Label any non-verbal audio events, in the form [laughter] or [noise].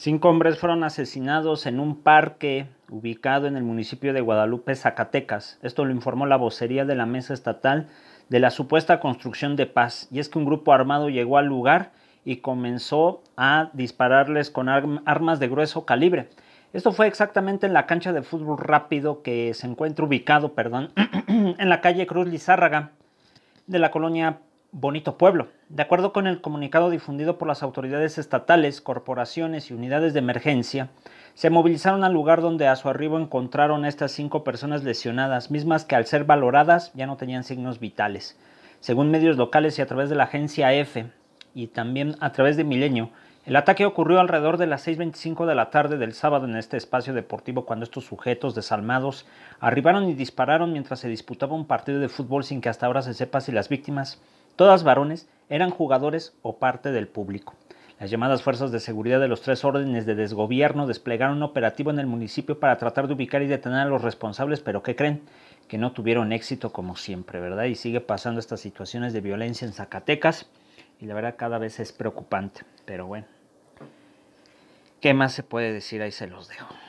Cinco hombres fueron asesinados en un parque ubicado en el municipio de Guadalupe, Zacatecas. Esto lo informó la vocería de la Mesa Estatal de la supuesta construcción de paz. Y es que un grupo armado llegó al lugar y comenzó a dispararles con armas de grueso calibre. Esto fue exactamente en la cancha de fútbol rápido que se encuentra ubicado, perdón, [clears throat] en la calle Cruz Lizárraga de la colonia Bonito Pueblo. De acuerdo con el comunicado difundido por las autoridades estatales, corporaciones y unidades de emergencia, se movilizaron al lugar donde a su arribo encontraron estas cinco personas lesionadas, mismas que al ser valoradas ya no tenían signos vitales. Según medios locales y a través de la agencia EFE y también a través de Milenio, el ataque ocurrió alrededor de las 6.25 de la tarde del sábado en este espacio deportivo cuando estos sujetos desalmados arribaron y dispararon mientras se disputaba un partido de fútbol sin que hasta ahora se sepa si las víctimas todas varones, eran jugadores o parte del público. Las llamadas fuerzas de seguridad de los tres órdenes de desgobierno desplegaron un operativo en el municipio para tratar de ubicar y detener a los responsables, pero ¿qué creen? Que no tuvieron éxito como siempre, ¿verdad? Y sigue pasando estas situaciones de violencia en Zacatecas y la verdad cada vez es preocupante, pero bueno. ¿Qué más se puede decir? Ahí se los dejo.